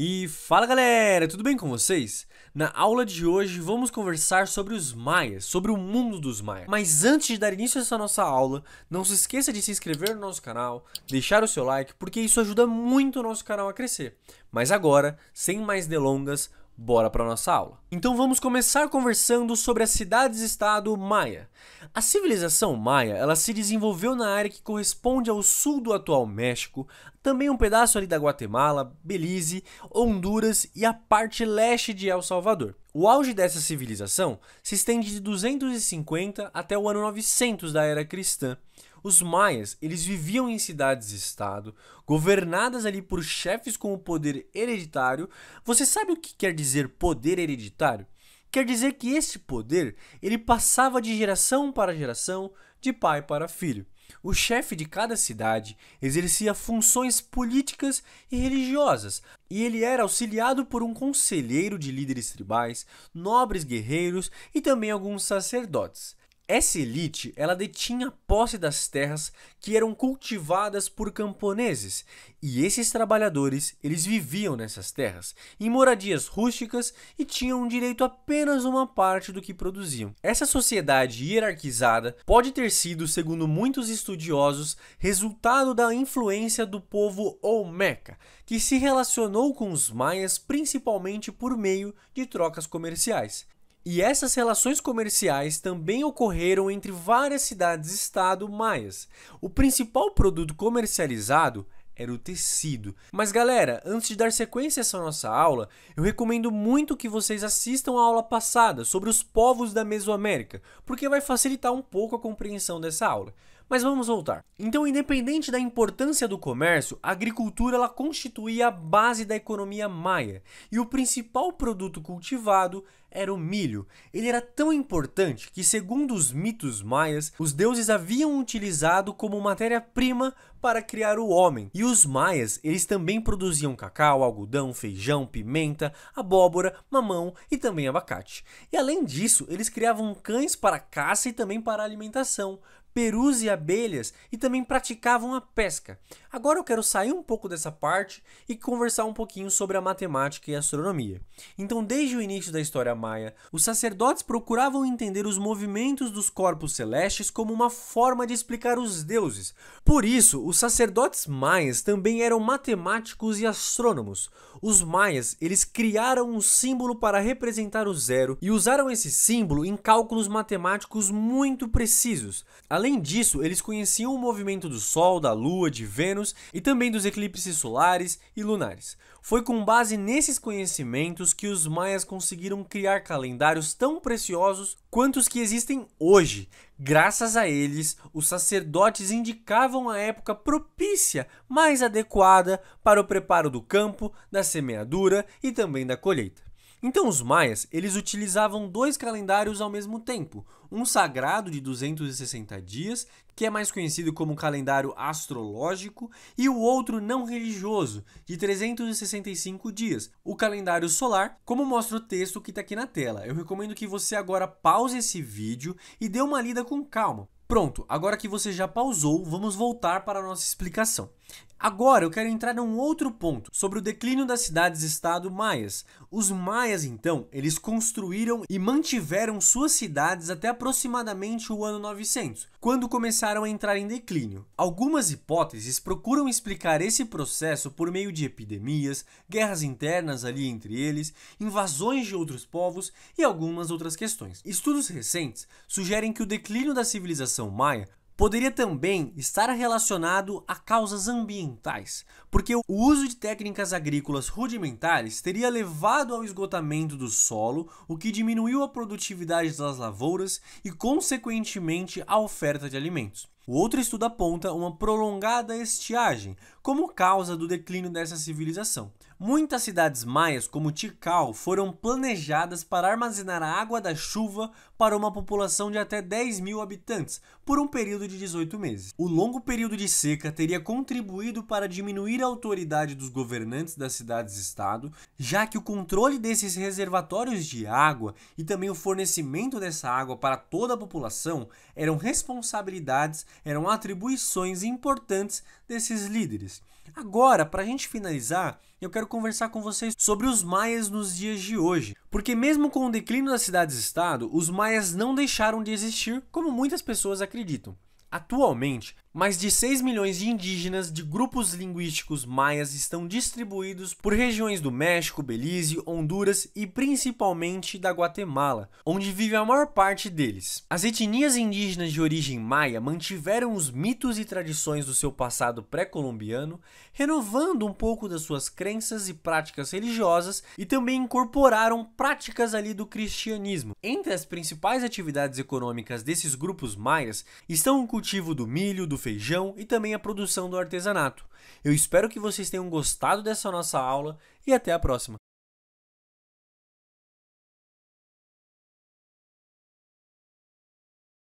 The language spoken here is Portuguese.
E fala galera, tudo bem com vocês? Na aula de hoje vamos conversar sobre os maias, sobre o mundo dos maias. Mas antes de dar início a essa nossa aula, não se esqueça de se inscrever no nosso canal, deixar o seu like, porque isso ajuda muito o nosso canal a crescer. Mas agora, sem mais delongas, Bora para nossa aula. Então vamos começar conversando sobre as cidades-estado maia. A civilização maia, ela se desenvolveu na área que corresponde ao sul do atual México, também um pedaço ali da Guatemala, Belize, Honduras e a parte leste de El Salvador. O auge dessa civilização se estende de 250 até o ano 900 da era cristã. Os maias, eles viviam em cidades-estado, governadas ali por chefes com o poder hereditário. Você sabe o que quer dizer poder hereditário? Quer dizer que esse poder, ele passava de geração para geração, de pai para filho. O chefe de cada cidade exercia funções políticas e religiosas, e ele era auxiliado por um conselheiro de líderes tribais, nobres guerreiros e também alguns sacerdotes. Essa elite, ela detinha posse das terras que eram cultivadas por camponeses, e esses trabalhadores, eles viviam nessas terras, em moradias rústicas e tinham direito a apenas uma parte do que produziam. Essa sociedade hierarquizada pode ter sido, segundo muitos estudiosos, resultado da influência do povo Olmeca, que se relacionou com os maias principalmente por meio de trocas comerciais. E essas relações comerciais também ocorreram entre várias cidades-estado maias. O principal produto comercializado era o tecido. Mas galera, antes de dar sequência a essa nossa aula, eu recomendo muito que vocês assistam a aula passada sobre os povos da Mesoamérica, porque vai facilitar um pouco a compreensão dessa aula. Mas vamos voltar. Então, independente da importância do comércio, a agricultura ela constituía a base da economia maia, e o principal produto cultivado era o milho. Ele era tão importante que, segundo os mitos maias, os deuses haviam utilizado como matéria-prima para criar o homem. E os maias, eles também produziam cacau, algodão, feijão, pimenta, abóbora, mamão e também abacate. E além disso, eles criavam cães para caça e também para alimentação, perus e abelhas e também praticavam a pesca. Agora eu quero sair um pouco dessa parte e conversar um pouquinho sobre a matemática e a astronomia. Então, desde o início da história maia, os sacerdotes procuravam entender os movimentos dos corpos celestes como uma forma de explicar os deuses. Por isso, os sacerdotes maias também eram matemáticos e astrônomos. Os maias, eles criaram um símbolo para representar o zero e usaram esse símbolo em cálculos matemáticos muito precisos. Além disso, eles conheciam o movimento do Sol, da Lua, de Vênus e também dos eclipses solares e lunares. Foi com base nesses conhecimentos que os maias conseguiram criar calendários tão preciosos quanto os que existem hoje. Graças a eles, os sacerdotes indicavam a época propícia, mais adequada para o preparo do campo, da semeadura e também da colheita. Então os maias, eles utilizavam dois calendários ao mesmo tempo, um sagrado de 260 dias, que é mais conhecido como calendário astrológico, e o outro não religioso, de 365 dias, o calendário solar, como mostra o texto que está aqui na tela. Eu recomendo que você agora pause esse vídeo e dê uma lida com calma. Pronto, agora que você já pausou, vamos voltar para a nossa explicação. Agora eu quero entrar num outro ponto sobre o declínio das cidades-estado maias. Os maias, então, eles construíram e mantiveram suas cidades até aproximadamente o ano 900, quando começaram a entrar em declínio. Algumas hipóteses procuram explicar esse processo por meio de epidemias, guerras internas ali entre eles, invasões de outros povos e algumas outras questões. Estudos recentes sugerem que o declínio da civilização maia poderia também estar relacionado a causas ambientais, porque o uso de técnicas agrícolas rudimentares teria levado ao esgotamento do solo, o que diminuiu a produtividade das lavouras e, consequentemente, a oferta de alimentos. O outro estudo aponta uma prolongada estiagem como causa do declínio dessa civilização. Muitas cidades maias, como Tikal, foram planejadas para armazenar a água da chuva para uma população de até 10 mil habitantes por um período de 18 meses. O longo período de seca teria contribuído para diminuir a autoridade dos governantes das cidades-estado, já que o controle desses reservatórios de água e também o fornecimento dessa água para toda a população eram responsabilidades, eram atribuições importantes desses líderes. Agora, para a gente finalizar, eu quero conversar com vocês sobre os maias nos dias de hoje. Porque mesmo com o declínio das cidades-estado, os maias não deixaram de existir, como muitas pessoas acreditam. Atualmente, mais de 6 milhões de indígenas de grupos linguísticos maias estão distribuídos por regiões do México, Belize, Honduras e principalmente da Guatemala, onde vive a maior parte deles. As etnias indígenas de origem maia mantiveram os mitos e tradições do seu passado pré-colombiano, renovando um pouco das suas crenças e práticas religiosas e também incorporaram práticas ali do cristianismo. Entre as principais atividades econômicas desses grupos maias estão o cultivo do milho, do feijão e também a produção do artesanato. Eu espero que vocês tenham gostado dessa nossa aula e até a próxima!